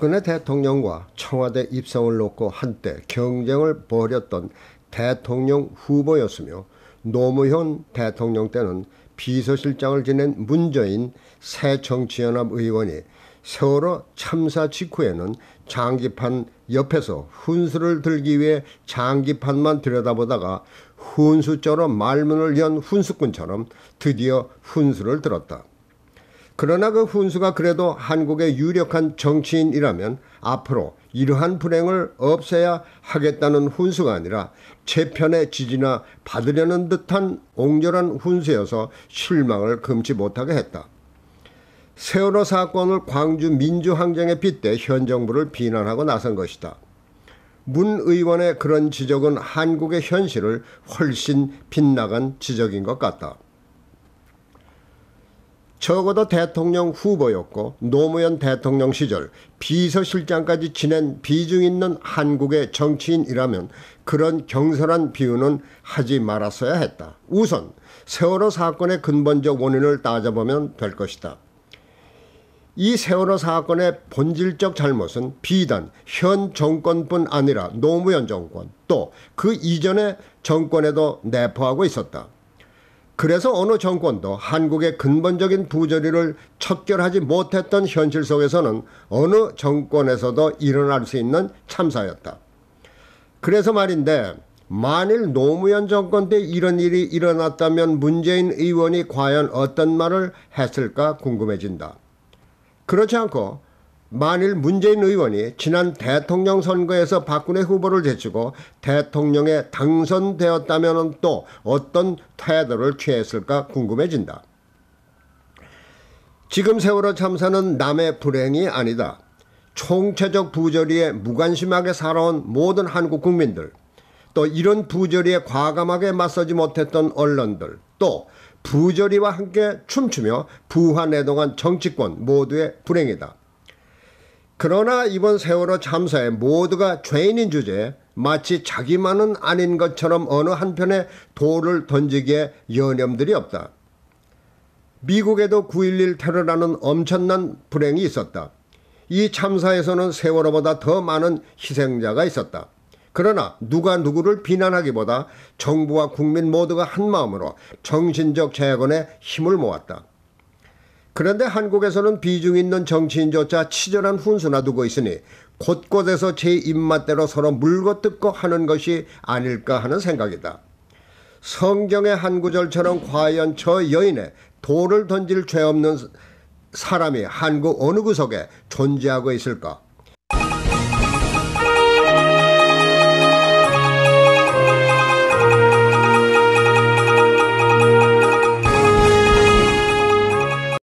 박근혜 대통령과 청와대 입성을 놓고 한때 경쟁을 벌였던 대통령 후보였으며 노무현 대통령 때는 비서실장을 지낸 문재인 새정치연합 의원이 세월호 참사 직후에는 장기판 옆에서 훈수를 들기 위해 장기판만 들여다보다가 훈수조로 말문을 연 훈수꾼처럼 드디어 훈수를 들었다. 그러나 그 훈수가 그래도 한국의 유력한 정치인이라면 앞으로 이러한 불행을 없애야 하겠다는 훈수가 아니라 재편의 지지나 받으려는 듯한 옹졸한 훈수여서 실망을 금치 못하게 했다. 세월호 사건을 광주 민주항쟁에 빗대 현 정부를 비난하고 나선 것이다. 문 의원의 그런 지적은 한국의 현실을 훨씬 빗나간 지적인 것 같다. 적어도 대통령 후보였고 노무현 대통령 시절 비서실장까지 지낸 비중 있는 한국의 정치인이라면 그런 경솔한 비유는 하지 말았어야 했다. 우선 세월호 사건의 근본적 원인을 따져보면 될 것이다. 이 세월호 사건의 본질적 잘못은 비단 현 정권뿐 아니라 노무현 정권 또 그 이전의 정권에도 내포하고 있었다. 그래서 어느 정권도 한국의 근본적인 부조리를 척결하지 못했던 현실 속에서는 어느 정권에서도 일어날 수 있는 참사였다. 그래서 말인데 만일 노무현 정권 때 이런 일이 일어났다면 문재인 의원이 과연 어떤 말을 했을까 궁금해진다. 그렇지 않고 만일 문재인 의원이 지난 대통령 선거에서 박근혜 후보를 제치고 대통령에 당선되었다면 또 어떤 태도를 취했을까 궁금해진다. 지금 세월호 참사는 남의 불행이 아니다. 총체적 부조리에 무관심하게 살아온 모든 한국 국민들, 또 이런 부조리에 과감하게 맞서지 못했던 언론들, 또 부조리와 함께 춤추며 부화 내동한 정치권 모두의 불행이다. 그러나 이번 세월호 참사에 모두가 죄인인 주제에 마치 자기만은 아닌 것처럼 어느 한편에 돌을 던지기에 여념들이 없다. 미국에도 9.11 테러라는 엄청난 불행이 있었다. 이 참사에서는 세월호보다 더 많은 희생자가 있었다. 그러나 누가 누구를 비난하기보다 정부와 국민 모두가 한마음으로 정신적 재건에 힘을 모았다. 그런데 한국에서는 비중 있는 정치인조차 치졸한 훈수나 두고 있으니 곳곳에서 제 입맛대로 서로 물고 뜯고 하는 것이 아닐까 하는 생각이다. 성경의 한 구절처럼 과연 저 여인의 돌을 던질 죄 없는 사람이 한국 어느 구석에 존재하고 있을까?